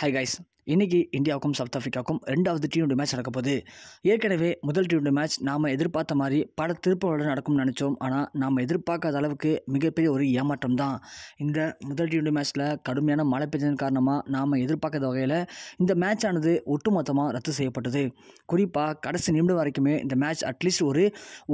Hi guys. இன்றைக்கி இந்தியாவுக்கும் south ஆஃப்ரிக்காவுக்கும் ரெண்டாவது டி டுவெண்டி மேட்ச் நடக்கப்போகுது ஏற்கனவே முதல் டி டுவெண்டி மேட்ச் நாம் எதிர்பார்த்த மாதிரி பட திருப்பவோட நடக்கும்னு நினச்சோம் ஆனால் நாம் எதிர்பார்க்காத அளவுக்கு மிகப்பெரிய ஒரு ஏமாற்றம் தான் இந்த முதல் டி டுவெண்டி மேட்ச்சில் கடுமையான மழை பெய்ததன் காரணமாக நாம் எதிர்பார்க்காத வகையில் இந்த மேட்ச் ஆனது ஒட்டுமொத்தமாக ரத்து செய்யப்பட்டது குறிப்பாக கடைசி நிமிடம் வரைக்குமே இந்த மேட்ச் அட்லீஸ்ட் ஒரு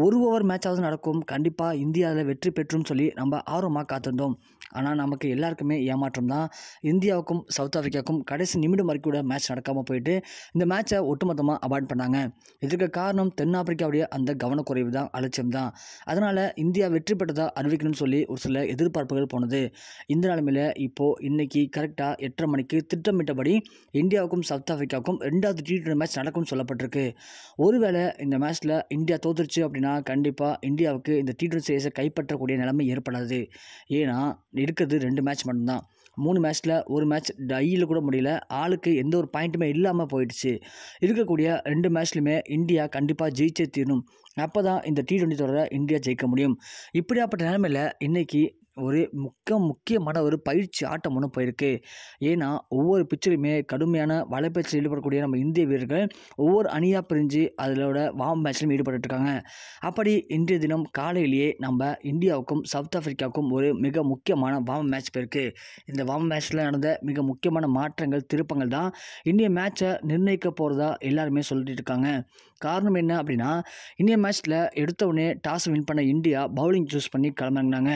ஒரு ஓவர் மேட்சாவது நடக்கும் கண்டிப்பாக இந்தியாவில் வெற்றி பெற்றும் சொல்லி நம்ம ஆர்வமாக காத்திருந்தோம் ஆனால் நமக்கு எல்லாருக்குமே ஏமாற்றம் தான் இந்தியாவுக்கும் சவுத் ஆஃப்ரிக்காவுக்கும் கடைசி நிமிடம் கூட மேட்ச் நடக்காமல் போயிட்டு இந்த மேட்சை ஒட்டுமொத்தமாக அவாய்ட் பண்ணாங்க இதற்கு காரணம் தென்னாப்பிரிக்காவுடைய அந்த கவனக்குறைவு தான் அலட்சியம் தான் அதனால் இந்தியா வெற்றி பெற்றதாக அறிவிக்கணும்னு சொல்லி ஒரு சில எதிர்பார்ப்புகள் போனது இந்த நிலைமையில் இப்போது இன்றைக்கி கரெக்டாக எட்டரை மணிக்கு திட்டமிட்டபடி இந்தியாவுக்கும் சவுத் ஆஃப்ரிக்காவுக்கும் ரெண்டாவது டி மேட்ச் நடக்கும்னு சொல்லப்பட்டிருக்கு ஒருவேளை இந்த மேட்ச்சில் இந்தியா தோத்துருச்சு அப்படின்னா கண்டிப்பாக இந்தியாவுக்கு இந்த டி ட்வெண்ட்டி சீரீஸை கைப்பற்றக்கூடிய நிலைமை ஏற்படாது ஏன்னா இருக்கிறது ரெண்டு மேட்ச் மட்டும்தான் மூணு மேட்ச்சில் ஒரு மேட்ச் டையில் கூட முடியல ஆளுக்கு எந்த ஒரு பாயிண்ட்டுமே இல்லாமல் போயிடுச்சு இருக்கக்கூடிய ரெண்டு மேட்ச்லையுமே இந்தியா கண்டிப்பாக ஜெயிச்சே தீரணும் அப்போ தான் இந்த டி டுவெண்ட்டி தொடரை இந்தியா ஜெயிக்க முடியும் இப்படியாப்பட்ட நிலமையில் இன்றைக்கி ஒரு முக்க முக்கியமான ஒரு பயிற்சி ஆட்டம் ஒன்று போயிருக்கு ஏன்னா ஒவ்வொரு பிக்சருமே கடுமையான வலைப்பயிற்சியில் ஈடுபடக்கூடிய நம்ம இந்திய வீரர்கள் ஒவ்வொரு அணியாக பிரிஞ்சு உள்ள வாம் மேட்ச்லையும் ஈடுபட்டுருக்காங்க அப்படி இன்றைய தினம் காலையிலேயே நம்ம இந்தியாவுக்கும் சவுத் ஆஃப்ரிக்காவுக்கும் ஒரு மிக முக்கியமான வாம் மேட்ச் போயிருக்கு இந்த வாம் மேட்ச்சில் நடந்த மிக முக்கியமான மாற்றங்கள் திருப்பங்கள் தான் இந்திய மேட்சை நிர்ணயிக்க போகிறதா எல்லாருமே சொல்லிட்டு இருக்காங்க காரணம் என்ன அப்படின்னா இந்திய மேட்ச்சில் எடுத்தவுடனே டாஸ் வின் பண்ண இந்தியா பவுலிங் சூஸ் பண்ணி கிளம்பினாங்க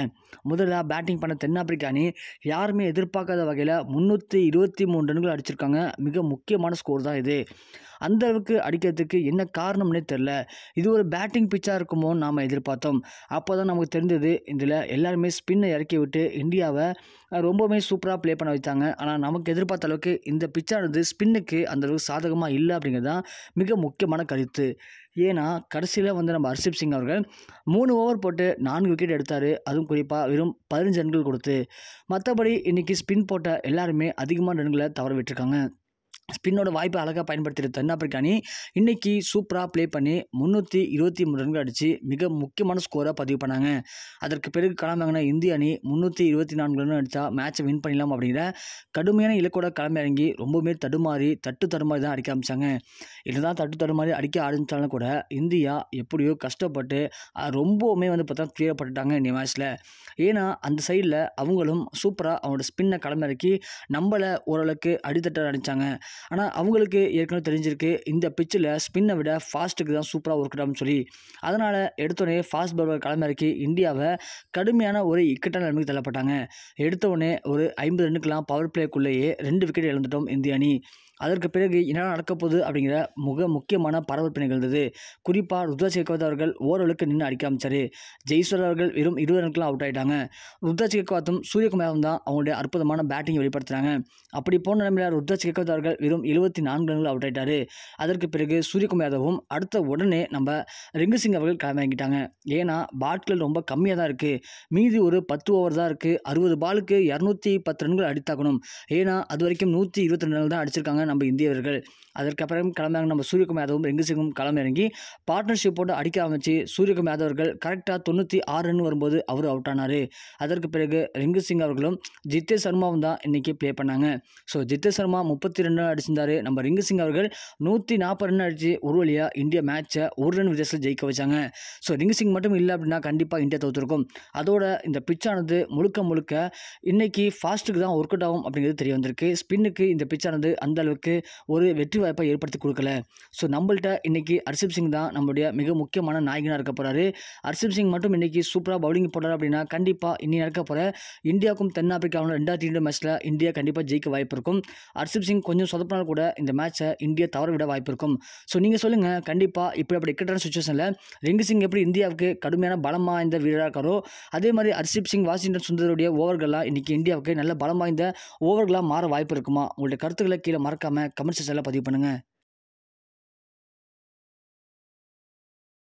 முதல் முதல்ல பேட்டிங் பண்ண தென்னாப்பிரிக்க அணி யாருமே எதிர்பார்க்காத வகையில் முந்நூற்றி இருபத்தி மூணு ரன்கள் அடிச்சிருக்காங்க மிக முக்கியமான ஸ்கோர் தான் இது அந்த அளவுக்கு அடிக்கிறதுக்கு என்ன காரணம்னே தெரில இது ஒரு பேட்டிங் பிச்சாக இருக்குமோன்னு நாம் எதிர்பார்த்தோம் அப்போ தான் நமக்கு தெரிந்தது இதில் எல்லாருமே ஸ்பின்னை இறக்கி விட்டு இந்தியாவை ரொம்பவுமே சூப்பராக ப்ளே பண்ண வைத்தாங்க ஆனால் நமக்கு எதிர்பார்த்த அளவுக்கு இந்த பிச்சானது ஸ்பின்னுக்கு அந்தளவுக்கு சாதகமாக இல்லை அப்படிங்கிறது தான் மிக முக்கியமான கருத்து ஏன்னா கடைசியில் வந்து நம்ம ஹர்ஷிப் சிங் அவர்கள் மூணு ஓவர் போட்டு நான்கு விக்கெட் எடுத்தார் அதுவும் குறிப்பாக வெறும் பதினஞ்சு ரன்கள் கொடுத்து மற்றபடி இன்றைக்கி ஸ்பின் போட்ட எல்லாருமே அதிகமான ரன்களை தவற விட்டுருக்காங்க ஸ்பின்னோட வாய்ப்பை அழகாக பயன்படுத்திய தென்னாப்பிரிக்க அணி இன்றைக்கி சூப்பராக ப்ளே பண்ணி முந்நூற்றி இருபத்தி மூணு ரன்கள் அடித்து மிக முக்கியமான ஸ்கோராக பதிவு பண்ணாங்க அதற்கு பிறகு களமிறங்கின இந்திய அணி முந்நூற்றி இருபத்தி நான்கு ரன் அடித்தா மேட்ச்சை வின் பண்ணிடலாம் அப்படிங்கிற கடுமையான இலக்கோட இறங்கி ரொம்பவுமே தடுமாறி தட்டு தடுமாறி தான் அடிக்க ஆரம்பித்தாங்க இதுதான் தட்டு தடுமாறி அடிக்க ஆரம்பித்தாலும் கூட இந்தியா எப்படியோ கஷ்டப்பட்டு ரொம்பவுமே வந்து பார்த்தா துயரப்பட்டுட்டாங்க இந்த மேட்ச்சில் ஏன்னா அந்த சைடில் அவங்களும் சூப்பராக அவங்களோட ஸ்பின்னை இறக்கி நம்மளை ஓரளவுக்கு அடித்தட்ட அடித்தாங்க ஆனால் அவங்களுக்கு ஏற்கனவே தெரிஞ்சிருக்கு இந்த பிச்சில் ஸ்பின்னை விட ஃபாஸ்ட்டுக்கு தான் சூப்பராக ஒர்க் சொல்லி அதனால் எடுத்தோடனே ஃபாஸ்ட் பவுலர் களமிறக்கி இந்தியாவை கடுமையான ஒரு இக்கட்டான நிலைமைக்கு தள்ளப்பட்டாங்க எடுத்தோடனே ஒரு ஐம்பது ரன்னுக்கெலாம் பவர் பிளேக்குள்ளேயே ரெண்டு விக்கெட் இழந்துட்டோம் இந்திய அணி அதற்கு பிறகு என்ன நடக்கப்போகுது அப்படிங்கிற முக முக்கியமான பரபரப்பு நிகழ்ந்தது குறிப்பாக ருத்ராஜ் கேக்வாத் அவர்கள் ஓரளவுக்கு நின்று அடிக்க ஆரம்பிச்சார் ஜெய்ஸ்வர் அவர்கள் வெறும் இருபது ரன்களும் அவுட் ஆகிட்டாங்க ருத்ராட்சி கேக்வாத்தும் சூரியகுமாரும் தான் அவங்களுடைய அற்புதமான பேட்டிங் வெளிப்படுத்துகிறாங்க அப்படி போன நிலைமையில் ருத்ராஜ் கேக்வாத் அவர்கள் வெறும் எழுபத்தி நான்கு ரன்கள் அவுட் ஆகிட்டார் அதற்கு பிறகு சூரியகுமார் யாதவும் அடுத்த உடனே நம்ம ரிங்கு சிங் அவர்கள் வாங்கிட்டாங்க ஏன்னா பாட்கள் ரொம்ப கம்மியாக தான் இருக்குது மீதி ஒரு பத்து ஓவர் தான் இருக்குது அறுபது பாலுக்கு இரநூத்தி பத்து ரன்கள் அடித்தாக்கணும் ஏன்னா அது வரைக்கும் நூற்றி இருபத்தி ரெண்டு ரன்கள் தான் அடிச்சிருக்காங்க நம்ம இந்தியவர்கள் அதற்கப்புறம் கிளம்பிறாங்க நம்ம சூரியகுமார் யாதவும் ரெங்கிசிங்கும் களமிறங்கி பார்ட்னர்ஷிப் போட்டு அடிக்க ஆரம்பிச்சு சூரியகுமார் யாதவர்கள் கரெக்டாக தொண்ணூற்றி ஆறு ரன் வரும்போது அவர் அவுட் ஆனார் அதற்கு பிறகு ரெங்கு சிங் அவர்களும் ஜித்தே சர்மாவும் தான் இன்றைக்கி ப்ளே பண்ணாங்க ஸோ ஜித்தே சர்மா முப்பத்தி ரெண்டு ரன் அடிச்சிருந்தார் நம்ம ரெங்கு அவர்கள் நூற்றி நாற்பது ரன் அடித்து ஒரு வழியாக இந்தியா மேட்ச்சை ஒரு ரன் வித்தியாசத்தில் ஜெயிக்க வச்சாங்க ஸோ ரெங்கு சிங் மட்டும் இல்லை அப்படின்னா கண்டிப்பாக இந்தியா தோற்றுருக்கும் அதோட இந்த பிச்சானது முழுக்க முழுக்க இன்றைக்கி ஃபாஸ்ட்டுக்கு தான் ஒர்க் அவுட் ஆகும் அப்படிங்கிறது தெரிய வந்திருக்கு ஸ்பின்னுக்கு இந்த பிச்சானது அந்த அளவுக்கு அவருக்கு ஒரு வெற்றி வாய்ப்பை ஏற்படுத்தி கொடுக்கல ஸோ நம்மள்ட்ட இன்றைக்கி ஹர்ஷிப் சிங் தான் நம்மளுடைய மிக முக்கியமான நாயகனாக இருக்க போகிறாரு ஹர்ஷிப் சிங் மட்டும் இன்றைக்கி சூப்பராக பவுலிங் போடுறாரு அப்படின்னா கண்டிப்பாக இன்னி நடக்க போகிற இந்தியாவுக்கும் தென்னாப்பிரிக்காவும் ரெண்டாயிரத்தி ரெண்டு மேட்சில் இந்தியா கண்டிப்பாக ஜெயிக்க வாய்ப்பு இருக்கும் ஹர்ஷிப் சிங் கொஞ்சம் சொதப்பினால் கூட இந்த மேட்ச்சை இந்தியா தவற விட வாய்ப்பு இருக்கும் ஸோ நீங்கள் சொல்லுங்கள் கண்டிப்பாக இப்படி அப்படி இக்கட்டான சுச்சுவேஷனில் ரிங்கு சிங் எப்படி இந்தியாவுக்கு கடுமையான பலமாக இந்த வீரராக இருக்காரோ அதே மாதிரி ஹர்ஷிப் சிங் வாஷிங்டன் சுந்தருடைய ஓவர்களாக இன்றைக்கி இந்தியாவுக்கு நல்ல பலமாக இந்த ஓவர்களாக மாற வாய்ப்பு இருக்குமா உங்களுடைய கருத்துக்களை கீழே மறக்காம மறக்காமல் கமெண்ட் செக்ஷனில் பதிவு பண்ணுங்கள்